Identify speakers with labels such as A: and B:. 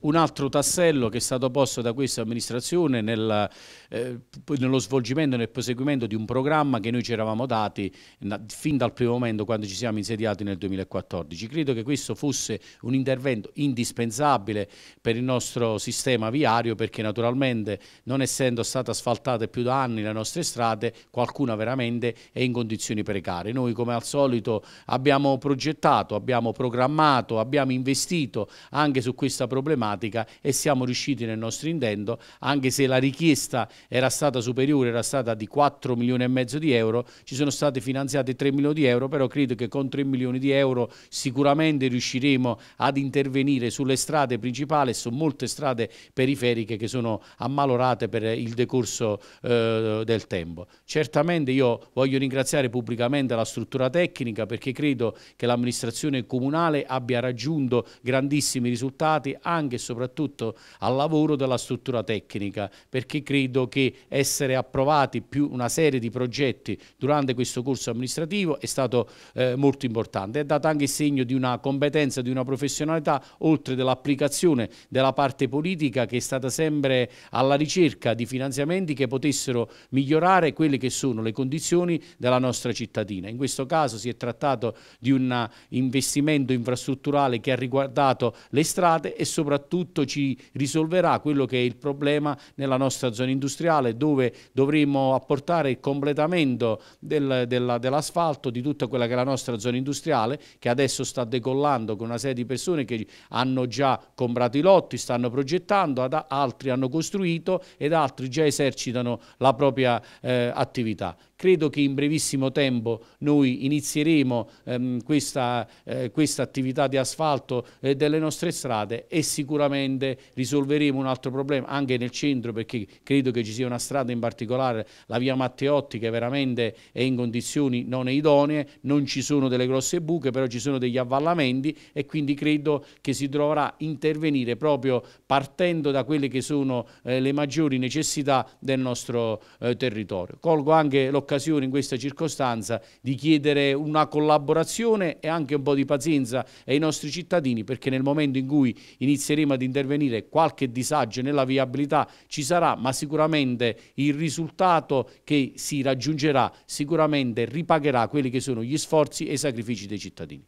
A: un altro tassello che è stato posto da questa amministrazione nel, eh, nello svolgimento e nel proseguimento di un programma che noi ci eravamo dati fin dal primo momento quando ci siamo insediati nel 2014. Credo che questo fosse un intervento indispensabile per il nostro sistema viario perché naturalmente non essendo state asfaltate più da anni le nostre strade qualcuna veramente è in condizioni precarie. Noi come al solito abbiamo progettato, abbiamo programmato, abbiamo investito anche su questa problematica problematica e siamo riusciti nel nostro intento, anche se la richiesta era stata superiore, era stata di 4 milioni e mezzo di euro, ci sono stati finanziati 3 milioni di euro, però credo che con 3 milioni di euro sicuramente riusciremo ad intervenire sulle strade principali e su molte strade periferiche che sono ammalorate per il decorso eh, del tempo. Certamente io voglio ringraziare pubblicamente la struttura tecnica perché credo che l'amministrazione comunale abbia raggiunto grandissimi risultati anche soprattutto al lavoro della struttura tecnica, perché credo che essere approvati più una serie di progetti durante questo corso amministrativo è stato eh, molto importante, è dato anche segno di una competenza, di una professionalità, oltre dell'applicazione della parte politica che è stata sempre alla ricerca di finanziamenti che potessero migliorare quelle che sono le condizioni della nostra cittadina. In questo caso si è trattato di un investimento infrastrutturale che ha riguardato le strade e soprattutto soprattutto ci risolverà quello che è il problema nella nostra zona industriale dove dovremo apportare il completamento del, dell'asfalto di tutta quella che è la nostra zona industriale che adesso sta decollando con una serie di persone che hanno già comprato i lotti, stanno progettando, ad altri hanno costruito ed altri già esercitano la propria eh, attività. Credo che in brevissimo tempo noi inizieremo ehm, questa, eh, questa, attività di asfalto eh, delle nostre strade e sicuramente sicuramente risolveremo un altro problema anche nel centro perché credo che ci sia una strada in particolare, la via Matteotti che veramente è in condizioni non idonee, non ci sono delle grosse buche, però ci sono degli avvallamenti e quindi credo che si dovrà intervenire proprio partendo da quelle che sono eh, le maggiori necessità del nostro eh, territorio. Colgo anche l'occasione in questa circostanza di chiedere una collaborazione e anche un po' di pazienza ai nostri cittadini perché nel momento in cui inizieremo prima di intervenire qualche disagio nella viabilità ci sarà, ma sicuramente il risultato che si raggiungerà sicuramente ripagherà quelli che sono gli sforzi e i sacrifici dei cittadini.